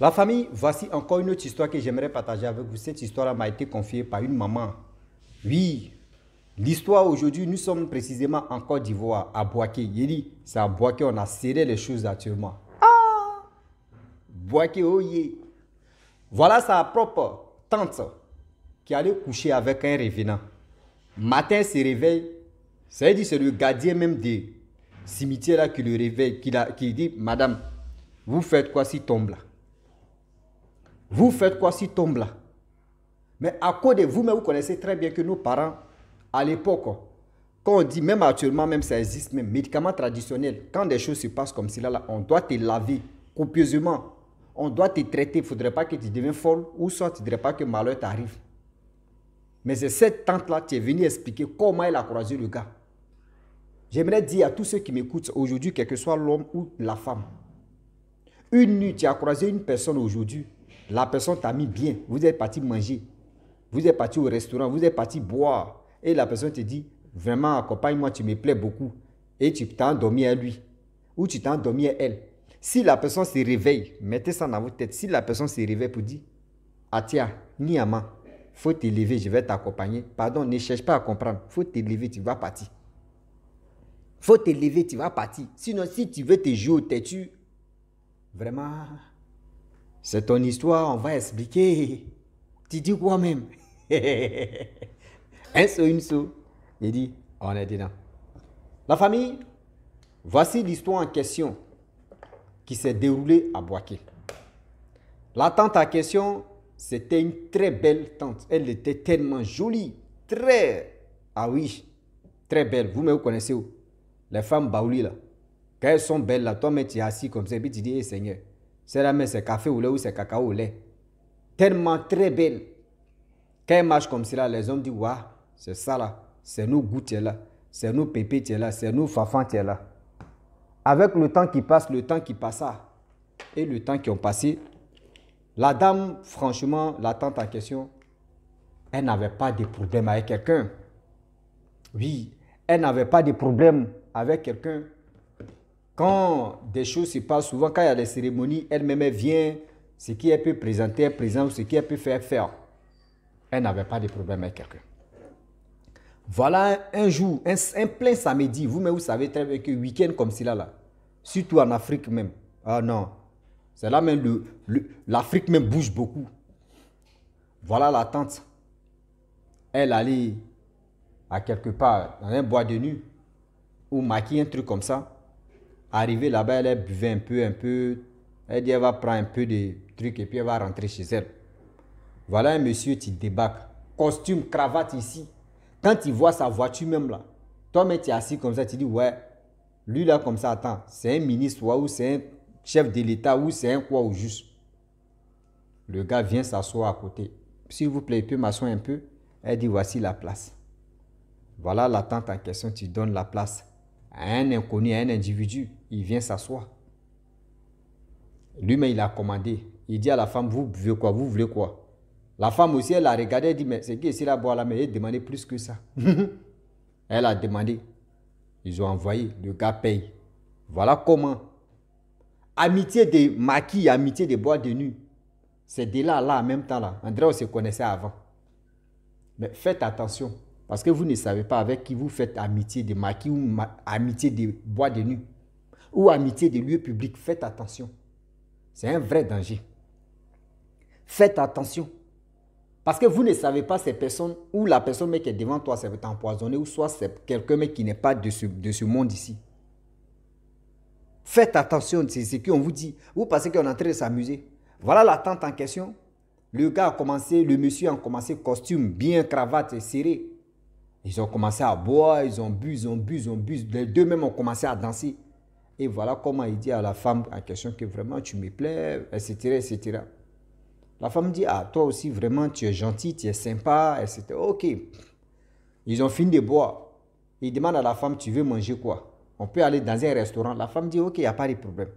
La famille, voici encore une autre histoire que j'aimerais partager avec vous. Cette histoire m'a été confiée par une maman. Oui, l'histoire aujourd'hui, nous sommes précisément en Côte d'Ivoire, à Boaké. dit, c'est à Boaké, on a serré les choses actuellement. Ah oh! Boaké, oh yeah. Voilà sa propre tante qui allait coucher avec un revenant. Matin, se réveille. Ça dit, dire c'est le gardien même des cimetière là qui le réveille, qui, qui dit Madame, vous faites quoi si tombe là vous faites quoi si tombe là Mais à cause de vous, mais vous connaissez très bien que nos parents, à l'époque, hein, quand on dit, même actuellement, même ça existe, même médicaments traditionnels, quand des choses se passent comme cela, on doit te laver copieusement. On doit te traiter. Il ne faudrait pas que tu deviennes folle ou soit tu ne faudrait pas que malheur t'arrive. Mais c'est cette tante-là qui est venue expliquer comment elle a croisé le gars. J'aimerais dire à tous ceux qui m'écoutent aujourd'hui, quel que soit l'homme ou la femme, une nuit, tu as croisé une personne aujourd'hui la personne t'a mis bien. Vous êtes parti manger. Vous êtes parti au restaurant. Vous êtes parti boire. Et la personne te dit, vraiment, accompagne-moi, tu me plais beaucoup. Et tu t'es endormi à lui. Ou tu t'es endormi à elle. Si la personne se réveille, mettez ça dans votre tête. Si la personne se réveille pour dire, Atia, ah, Niama, faut te lever, je vais t'accompagner. Pardon, ne cherche pas à comprendre. Faut te tu vas partir. Faut te tu vas partir. Sinon, si tu veux te jouer au tu vraiment, c'est ton histoire, on va expliquer. Tu dis quoi même Un sou, une sou. Il dit, on est dedans. La famille, voici l'histoire en question qui s'est déroulée à Boaké. La tante en question, c'était une très belle tante. Elle était tellement jolie. Très, ah oui, très belle. vous me connaissez où Les femmes baouli, là. Quand elles sont belles, là, toi, mais tu es assis comme ça et puis tu dis, Seigneur. C'est la c'est café au lait ou c'est cacao au lait. Tellement très belle. Quand elle marche comme cela, les hommes disent Waouh, c'est ça là. C'est nos gouttes là. C'est nos pépites là. C'est nos fafans là. Avec le temps qui passe, le temps qui passa et le temps qui ont passé, la dame, franchement, la tante en question, elle n'avait pas de problème avec quelqu'un. Oui, elle n'avait pas de problème avec quelqu'un quand des choses se passent, souvent quand il y a des cérémonies, elle-même vient, ce qu'elle peut présenter, présent présente, ce qu'elle peut faire, faire. Elle n'avait pas de problème avec quelqu'un. Voilà un jour, un, plein samedi, vous-même vous savez très bien que week-end comme cela là, surtout en Afrique même. Ah non, c'est là même l'Afrique même bouge beaucoup. Voilà la tante. Elle allait à quelque part dans un bois de nuit ou maquiller un truc comme ça. Arrivée là-bas, elle, buvait un peu, un peu. Elle dit, elle va prendre un peu de trucs et puis elle va rentrer chez elle. Voilà un monsieur qui débarque. Costume, cravate ici. Quand il voit sa voiture même là, toi, même tu es assis comme ça, tu dis, ouais, lui là comme ça, attends, c'est un ministre ou c'est un chef de l'État ou c'est un quoi ou juste. Le gars vient s'asseoir à côté. S'il vous plaît, tu peux m'asseoir un peu. Elle dit, voici la place. Voilà la en question, tu donnes la place un inconnu, à un individu, il vient s'asseoir. Lui-même, il a commandé. Il dit à la femme, vous voulez quoi Vous voulez quoi La femme aussi, elle a regardé, elle dit, mais c'est qui ici là boire la Mais elle plus que ça. elle a demandé. Ils ont envoyé, le gars paye. Voilà comment. Amitié de maquis, amitié de bois de nuit. C'est de là, là, en même temps là. André, on se connaissait avant. Mais faites attention. Parce que vous ne savez pas avec qui vous faites amitié de maquis ou amitié de bois de nuit ou amitié de lieux publics. Faites attention. C'est un vrai danger. Faites attention. Parce que vous ne savez pas ces personnes ou la personne qui est devant toi s'est empoisonnée ou soit c'est quelqu'un qui n'est pas de ce, monde ici. Faites attention, c'est ce qu'on vous dit. Vous pensez qu'on est en train de s'amuser. Voilà la tente en question. Le gars a commencé, le monsieur a commencé costume, bien cravate serré. Ils ont commencé à boire, ils ont bu, ils ont bu, ils ont bu. Les deux mêmes ont commencé à danser. Et voilà comment il dit à la femme en question que vraiment tu me plais, etc., etc. La femme dit, ah, toi aussi vraiment tu es gentil, tu es sympa, etc. Ok. Ils ont fini de boire. Il demande à la femme, tu veux manger quoi On peut aller dans un restaurant. La femme dit, ok, il n'y a pas de problème.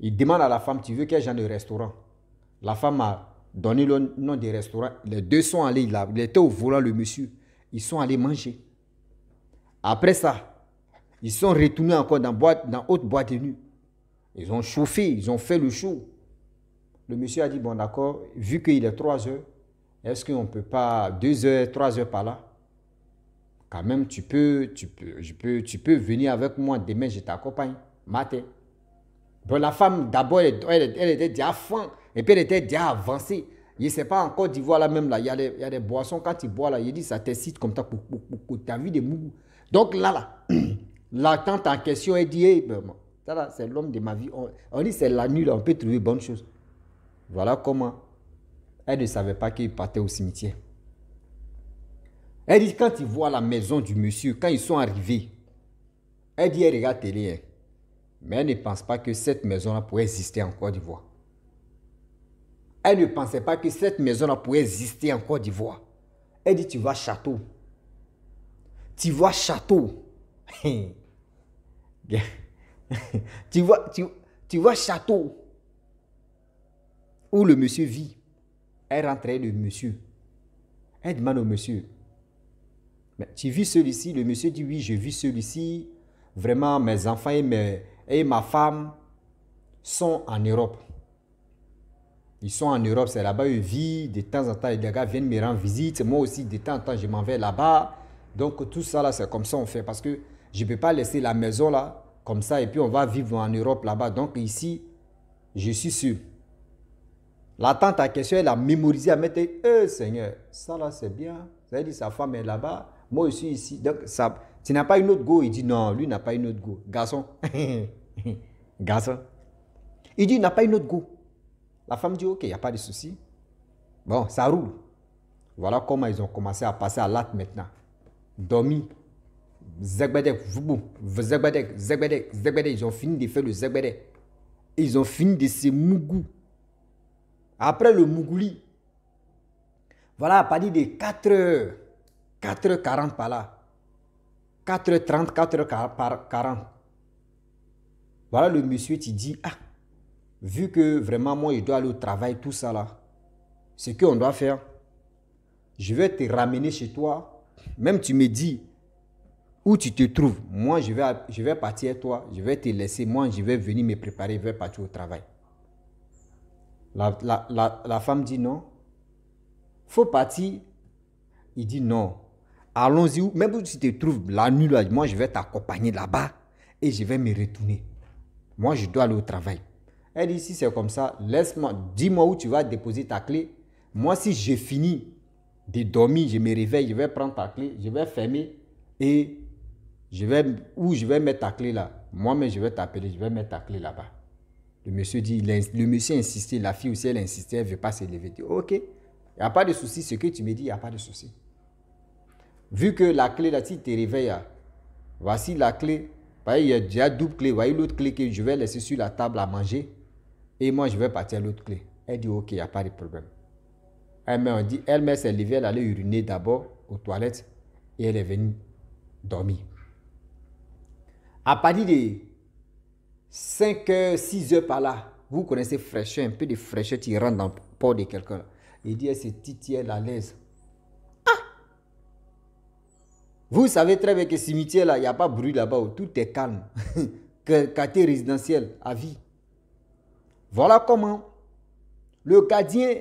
Il demande à la femme, tu veux quel genre de restaurant La femme a donné le nom des restaurants. Les deux sont allés, il était au volant, le monsieur ils sont allés manger. Après ça, ils sont retournés encore dans, boîte, dans haute boîte de nuit. Ils ont chauffé, ils ont fait le show. Le monsieur a dit, bon d'accord, vu qu'il est 3 heures, est-ce qu'on ne peut pas 2 heures, 3 heures par là Quand même, tu peux, tu peux, je peux, tu peux venir avec moi demain, je t'accompagne, matin. Bon, la femme, d'abord, elle, était déjà fin, et puis elle était déjà avancée ne sait pas encore Côte d'Ivoire là même, là, il y, a des, boissons, quand il boit là, il dit ça t'incite comme ça, pour ta vie de mou. Donc là, là, la tante en question, elle dit, ben, c'est l'homme de ma vie. On, dit, c'est la on peut trouver bonne chose. Voilà comment elle ne savait pas qu'il partait au cimetière. Elle dit, quand il voit la maison du monsieur, quand ils sont arrivés, elle dit, elle regarde hein. Mais elle ne pense pas que cette maison-là pourrait exister en Côte d'Ivoire. Elle ne pensait pas que cette maison-là pouvait exister en Côte d'Ivoire. Elle dit, tu vois château. Tu vois château. tu, vois, tu, vois château où le monsieur vit. Elle rentrait le monsieur. Elle demande au monsieur, tu vis celui-ci Le monsieur dit, oui, je vis celui-ci. Vraiment, mes enfants et, mes, et ma femme sont en Europe. Ils sont en Europe, c'est là-bas ils vivent. De temps en temps, les gars viennent me rendre visite. Moi aussi, de temps en temps, je m'en vais là-bas. Donc, tout ça, là, c'est comme ça on fait. Parce que je ne peux pas laisser la maison, là, comme ça, et puis on va vivre en Europe, là-bas. Donc, ici, je suis sûr. La tante a question, elle a mémorisé, à dit, « eh, Seigneur, ça, là, c'est bien. Ça dit, sa femme est là-bas. Moi, je suis ici. Donc, ça, tu n'as pas une autre go. Il dit, non, lui n'a pas une autre go. Garçon. Garçon. Il dit, il n'a pas une autre go. La femme dit, OK, il n'y a pas de souci. Bon, ça roule. Voilà comment ils ont commencé à passer à l'acte maintenant. Dormi. Zegbedek, Vubu, Zegbedek, Zegbedek, Ils ont fini de faire le Zegbedek. Ils ont fini de se mougou. Après le mougouli, voilà, à partir de 4 h 4h40 par là. 4h30, 4h40. Voilà le monsieur qui dit, ah, vu que vraiment moi je dois aller au travail, tout ça là, ce qu'on doit faire, je vais te ramener chez toi. Même tu me dis où tu te trouves, moi je vais, je vais partir à toi, je vais te laisser, moi je vais venir me préparer, je vais partir au travail. La, femme dit non. Faut partir. Il dit non. Allons-y, même si tu te trouves la nuit, là, moi je vais t'accompagner là-bas et je vais me retourner. Moi je dois aller au travail. Elle dit, si c'est comme ça, laisse-moi, dis-moi où tu vas déposer ta clé. Moi, si j'ai fini de dormir, je me réveille, je vais prendre ta clé, je vais fermer et je vais, où je vais mettre ta clé là. Moi-même, je vais t'appeler, je vais mettre ta clé là-bas. Le monsieur dit, le monsieur insistait, la fille aussi, elle insistait, elle ne veut pas s'élever. ok, il n'y a pas de souci, ce que tu me dis, il n'y a pas de souci. Vu que la clé là, si tu te réveilles, ah, voici la clé. Il y a déjà double clé, voyez l'autre clé que je vais laisser sur la table à manger et moi, je vais partir à l'autre clé. Elle dit, OK, il n'y a pas de problème. Elle met, dit, elle ses livres, elle allait uriner d'abord aux toilettes et elle est venue dormir. À partir de 5 h 6 h par là, vous connaissez fraîcheur, un peu de fraîcheur qui rentre dans le port de quelqu'un. Il dit, elle se elle à l'aise. Ah! Vous savez très bien que cimetière là, il n'y a pas de bruit là-bas, tout est calme. Quartier résidentiel à vie. Voilà comment le gardien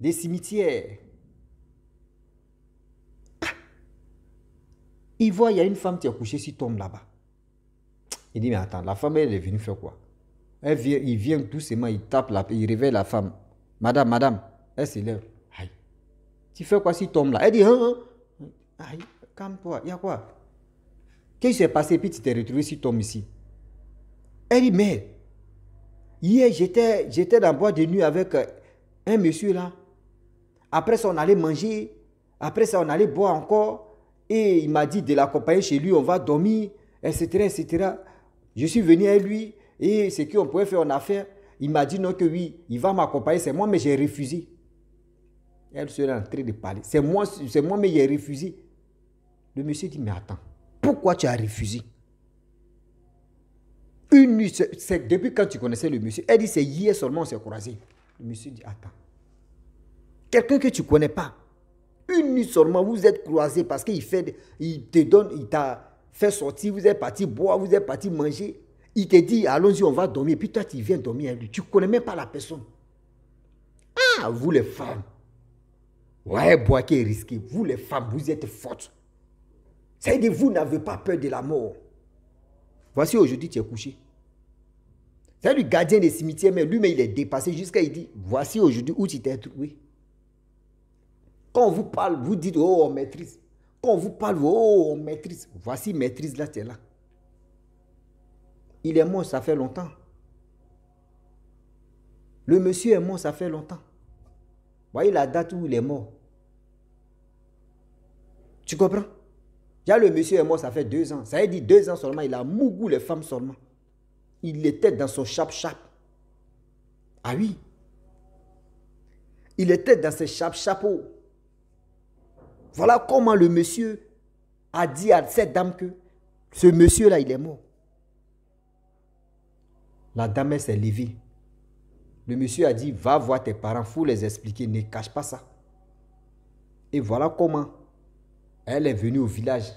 des cimetières, il voit, il y a une femme qui est couchée sur tombe là-bas. Il dit, mais attends, la femme, elle est venue faire quoi elle vient, Il vient doucement, il tape, la, il réveille la femme. Madame, madame, elle s'élève. Aïe. Tu fais quoi si tombe là Elle dit, hein, hein. Aïe, calme-toi, il y a quoi Qu'est-ce qui s'est passé Puis tu t'es retrouvé si tombe ici. Elle dit, mais Hier, j'étais, j'étais dans bois de nuit avec euh, un monsieur là. Après ça, on allait manger. Après ça, on allait boire encore. Et il m'a dit de l'accompagner chez lui, on va dormir, etc., etc. Je suis venu à lui et ce qu'on pouvait faire en affaire. Il m'a dit non que oui, il va m'accompagner, c'est moi, mais j'ai refusé. Elle serait en train de parler. C'est moi, c'est moi, mais j'ai refusé. Le monsieur dit, mais attends, pourquoi tu as refusé une nuit, depuis quand tu connaissais le monsieur. Elle dit, c'est hier seulement on s'est croisés. Le monsieur dit, attends. Quelqu'un que tu ne connais pas, une nuit seulement, vous êtes croisé parce qu'il fait, il te donne, il t'a fait sortir, vous êtes parti boire, vous êtes parti manger. Il te dit, allons-y, on va dormir. Puis toi, tu viens dormir avec lui. Tu ne connais même pas la personne. Ah, vous les femmes. Ouais, boire qui est risqué. Vous les femmes, vous êtes fortes. cest veut dire, vous n'avez pas peur de la mort. Voici aujourd'hui, tu es couché. C'est le gardien des cimetières, mais lui-même, il est dépassé jusqu'à il dit, voici aujourd'hui où tu t'es trouvé. Quand on vous parle, vous dites, oh, on maîtrise. Quand on vous parle, oh, on maîtrise. Voici maîtrise, là, c'est là. Il est mort, ça fait longtemps. Le monsieur est mort, ça fait longtemps. Voyez la date où il est mort. Tu comprends? Déjà, le monsieur est mort, ça fait deux ans. Ça a dit deux ans seulement, il a mougou les femmes seulement. Il était dans son chap-chap. Ah oui. Il était dans ses chap-chapeaux. Voilà comment le monsieur a dit à cette dame que ce monsieur-là, il est mort. La dame s'est levée. Le monsieur a dit, va voir tes parents, faut les expliquer, ne cache pas ça. Et voilà comment elle est venue au village.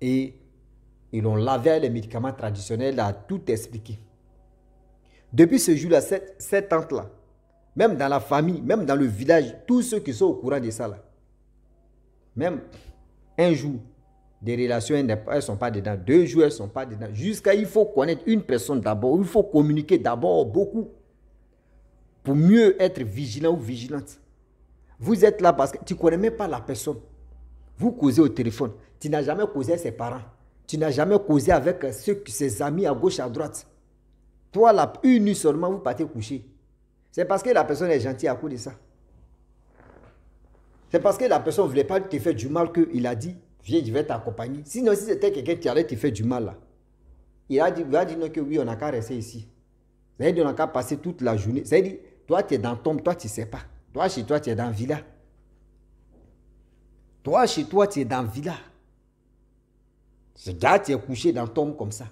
Et et l'on lavait les médicaments traditionnels a tout expliqué. Depuis ce jour-là, cette, tente là même dans la famille, même dans le village, tous ceux qui sont au courant de ça, même un jour, des relations, elles ne sont pas dedans. Deux jours, elles ne sont pas dedans. Jusqu'à, il faut connaître une personne d'abord. Il faut communiquer d'abord beaucoup pour mieux être vigilant ou vigilante. Vous êtes là parce que tu ne connais même pas la personne. Vous causez au téléphone. Tu n'as jamais causé à ses parents. Tu n'as jamais causé avec ceux, ses amis à gauche, à droite. Toi, là, une nuit seulement, vous partez coucher. C'est parce que la personne est gentille à cause de ça. C'est parce que la personne ne voulait pas te faire du mal qu'il a dit, viens, je vais t'accompagner. Sinon, si c'était quelqu'un qui allait te faire du mal, là, il a dit, il a dit non, que oui, on n'a qu'à rester ici. Ça à dire qu'on n'a qu'à passer toute la journée. C'est-à-dire, toi, tu es dans ton, toi, tu ne sais pas. Toi, chez toi, tu es dans villa. Toi, chez toi, tu es dans villa. Là, tu es couché dans ton comme ça.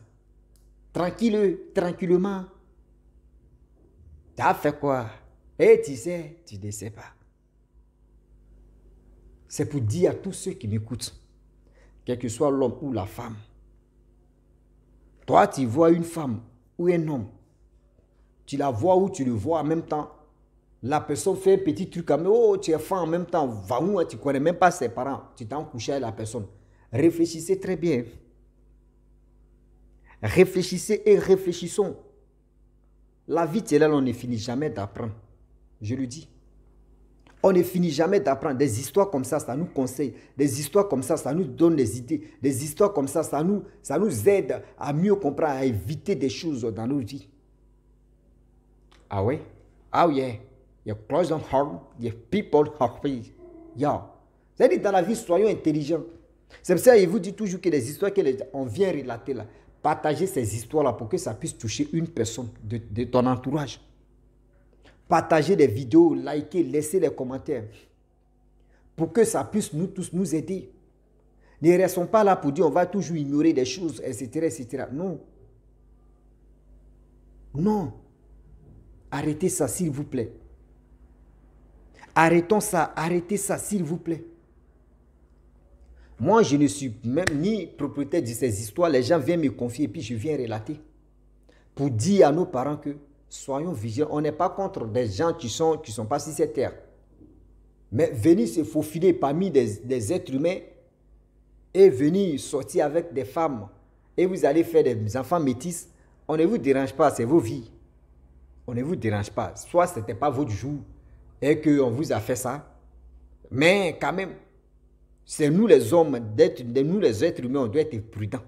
Tranquille, tranquillement. Tu as fait quoi Et eh, tu sais, tu ne sais pas. C'est pour dire à tous ceux qui m'écoutent, quel que soit l'homme ou la femme, toi tu vois une femme ou un homme, tu la vois ou tu le vois en même temps, la personne fait un petit truc comme, oh tu es femme en même temps, va où, hein? tu connais même pas ses parents, tu t'en couches avec la personne. Réfléchissez très bien. Réfléchissez et réfléchissons. La vie, c'est là, on ne finit jamais d'apprendre. Je le dis. On ne finit jamais d'apprendre. Des histoires comme ça, ça nous conseille. Des histoires comme ça, ça nous donne des idées. Des histoires comme ça, ça nous, ça nous aide à mieux comprendre, à éviter des choses dans nos vies. Ah ouais, Ah ouais. Your people are free. Yeah. C'est-à-dire, dans la vie, soyons intelligents. C'est pour ça qu'il vous dit toujours que les histoires qu'on vient relater là, partagez ces histoires-là pour que ça puisse toucher une personne de, ton entourage. Partagez des vidéos, likez, laissez les commentaires pour que ça puisse nous tous nous aider. Ne restons pas là pour dire on va toujours ignorer des choses, etc. etc. Non. Non. Arrêtez ça, s'il vous plaît. Arrêtons ça, arrêtez ça, s'il vous plaît. Moi, je ne suis même ni propriétaire de ces histoires. Les gens viennent me confier et puis je viens relater. Pour dire à nos parents que soyons vigilants. On n'est pas contre des gens qui sont, qui sont pas sur cette terre. Mais venir se faufiler parmi des, êtres humains et venir sortir avec des femmes et vous allez faire des enfants métis, on ne vous dérange pas, c'est vos vies. On ne vous dérange pas. Soit ce n'était pas votre jour et qu'on vous a fait ça. Mais quand même, c'est nous les hommes, nous les êtres humains, on doit être prudents.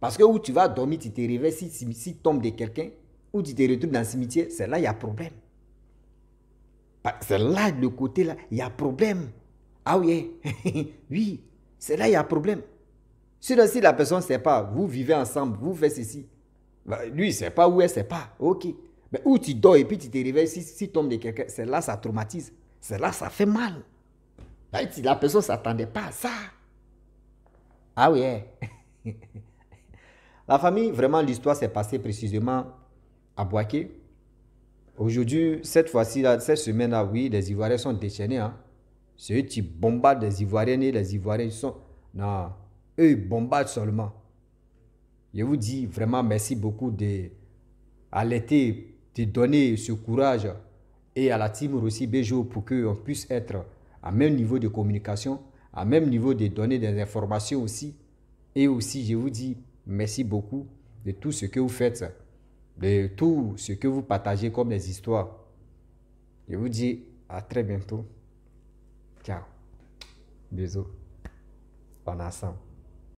Parce que où tu vas dormir, tu te réveilles, si, si, tu tombes de quelqu'un, ou tu te retrouves dans le cimetière, c'est là il y a problème. C'est là, le côté là, il y a problème. Ah oui, hein. oui, c'est là il y a problème. Sinon, si la personne ne sait pas, vous vivez ensemble, vous faites ceci. Bah, lui, il ne sait pas où elle ne sait pas. OK. Mais où tu dors et puis tu te réveilles, si, si tu tombes de quelqu'un, c'est là ça traumatise. C'est là ça fait mal. La personne ne s'attendait pas à ça. Ah oui. la famille, vraiment, l'histoire s'est passée précisément à Boaké. Aujourd'hui, cette fois-ci, cette semaine-là, oui, les Ivoiriens sont déchaînés. Hein? Ceux qui bombardent les Ivoiriens et les Ivoiriens sont... Non, eux, ils bombardent seulement. Je vous dis vraiment merci beaucoup de l'été de donner ce courage et à la team aussi Bejo pour qu'on puisse être à même niveau de communication, à même niveau de donner des informations aussi. Et aussi, je vous dis merci beaucoup de tout ce que vous faites, de tout ce que vous partagez comme des histoires. Je vous dis à très bientôt. Ciao. Bisous. On ensemble.